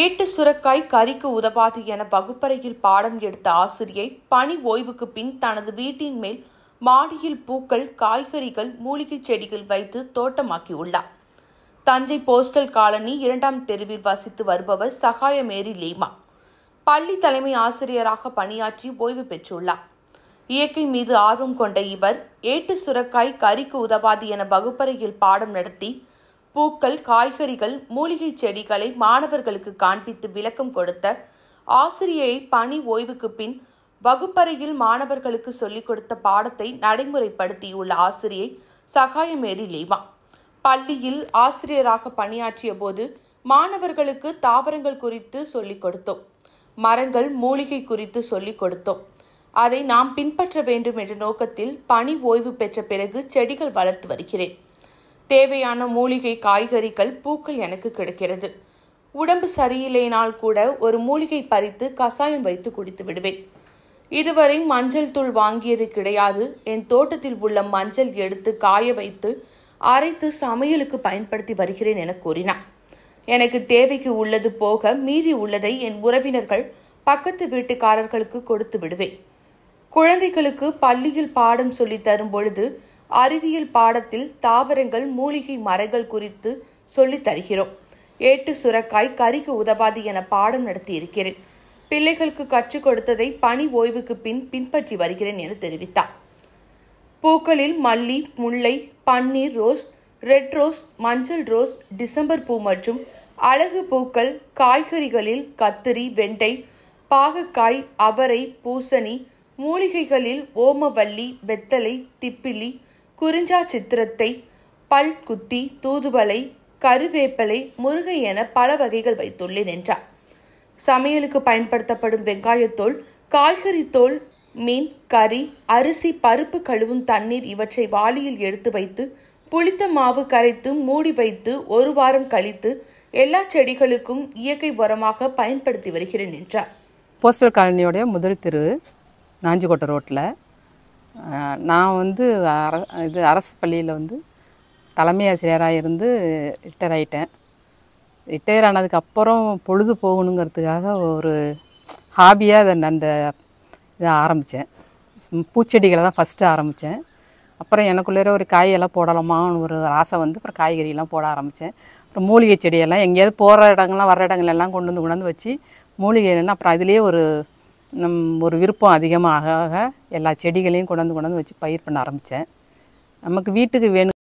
ஏட்டு சுரக்காய் கறிக்கு உதவாது என வகுப்பறையில் பாடம் எடுத்த ஆசிரியை பணி ஓய்வுக்கு பின் தனது வீட்டின் மேல் மாடியில் பூக்கள் காய்கறிகள் மூலிகை செடிகள் வைத்து தோட்டமாக்கியுள்ளார் தஞ்சை போஸ்டல் காலனி இரண்டாம் தெருவில் வசித்து வருபவர் சகாய மேரி லீமா பள்ளி தலைமை ஆசிரியராக பணியாற்றி ஓய்வு பெற்றுள்ளார் இயற்கை மீது ஆர்வம் கொண்ட இவர் ஏட்டு சுரக்காய் கறிக்கு உதவாது என வகுப்பறையில் பாடம் நடத்தி பூக்கள் காய்கறிகள் மூலிகை செடிகளை மாணவர்களுக்கு காண்பித்து விளக்கம் கொடுத்த ஆசிரியை பணி ஓய்வுக்கு பின் வகுப்பறையில் மாணவர்களுக்கு சொல்லிக் கொடுத்த பாடத்தை நடைமுறைப்படுத்தியுள்ள ஆசிரியை சகாயமேரி லீமா பள்ளியில் ஆசிரியராக பணியாற்றிய போது மாணவர்களுக்கு தாவரங்கள் குறித்து சொல்லிக் கொடுத்தோம் மரங்கள் மூலிகை குறித்து சொல்லிக் கொடுத்தோம் அதை நாம் பின்பற்ற வேண்டும் என்ற நோக்கத்தில் பணி ஓய்வு பெற்ற பிறகு செடிகள் வளர்த்து வருகிறேன் தேவையான மூலிகை காய்கறிகள் பூக்கள் எனக்கு கிடைக்கிறது உடம்பு சரியில்லைனால் கூட ஒரு மூலிகை பறித்து கசாயம் வைத்து குடித்து விடுவேன் இதுவரை மஞ்சள் தூள் வாங்கியது கிடையாது என் தோட்டத்தில் உள்ள மஞ்சள் எடுத்து காய வைத்து அரைத்து சமையலுக்கு பயன்படுத்தி வருகிறேன் என கூறினார் எனக்கு தேவைக்கு உள்ளது போக மீதி உள்ளதை என் உறவினர்கள் பக்கத்து வீட்டுக்காரர்களுக்கு கொடுத்து விடுவேன் குழந்தைகளுக்கு பள்ளியில் பாடம் சொல்லி தரும் பொழுது அறிவியல் பாடத்தில் தாவரங்கள் மூலிகை மரங்கள் குறித்து சொல்லித் தருகிறோம் ஏட்டு சுரக்காய் கறிக்கு உதவாது என பாடம் நடத்தியிருக்கிறேன் பிள்ளைகளுக்கு கற்றுக் கொடுத்ததை பணி ஓய்வுக்கு பின் பின்பற்றி வருகிறேன் என தெரிவித்தார் பூக்களில் மல்லி முல்லை பன்னீர் ரோஸ் ரெட் ரோஸ் மஞ்சள் ரோஸ் டிசம்பர் பூ மற்றும் அழகு பூக்கள் காய்கறிகளில் கத்திரி வெண்டை பாகக்காய் அவரை பூசணி மூலிகைகளில் ஓமவல்லி வெத்தலை திப்பிலி குறிஞ்சா சித்திரத்தை பல் குத்தி தூதுவளை கருவேப்பலை முருகை என பல வகைகள் வைத்துள்ளேன் என்றார் சமையலுக்கு பயன்படுத்தப்படும் வெங்காயத்தோல் காய்கறி தோல் மீன் கறி அரிசி பருப்பு கழுவும் தண்ணீர் இவற்றை வாளியில் எடுத்து வைத்து புளித்த மாவு கரைத்து மூடி வைத்து ஒரு வாரம் கழித்து எல்லா செடிகளுக்கும் இயற்கை உரமாக பயன்படுத்தி வருகிறேன் என்றார் போஸ்டல் காலனியோடைய முதல் தெரு நாஞ்சிக்கோட்டை ரோட்டில் நான் வந்து அர இது அரசு பள்ளியில் வந்து தலைமை ஆசிரியராக இருந்து ரிட்டையர் ஆகிட்டேன் ரிட்டையர் ஆனதுக்கப்புறம் பொழுது போகணுங்கிறதுக்காக ஒரு ஹாபியாக அதை அந்த இதை ஆரம்பித்தேன் பூச்செடிகளை தான் ஃபஸ்ட்டு ஆரம்பித்தேன் அப்புறம் எனக்குள்ளேற ஒரு காயெல்லாம் போடலாமான்னு ஒரு ஆசை வந்து அப்புறம் காய்கறியெல்லாம் போட ஆரம்பித்தேன் அப்புறம் மூலிகை செடியெல்லாம் எங்கேயாவது போகிற இடங்கள்லாம் வர்ற இடங்கள்லாம் கொண்டு வந்து கொண்டாந்து வச்சு மூலிகைலாம் அப்புறம் அதுலேயே ஒரு நம் ஒரு விருப்பம் அதிகமாக எல்லா செடிகளையும் கொண்டாந்து கொண்டாந்து வச்சு பயிர் பண்ண ஆரம்பித்தேன் நமக்கு வீட்டுக்கு வேணும்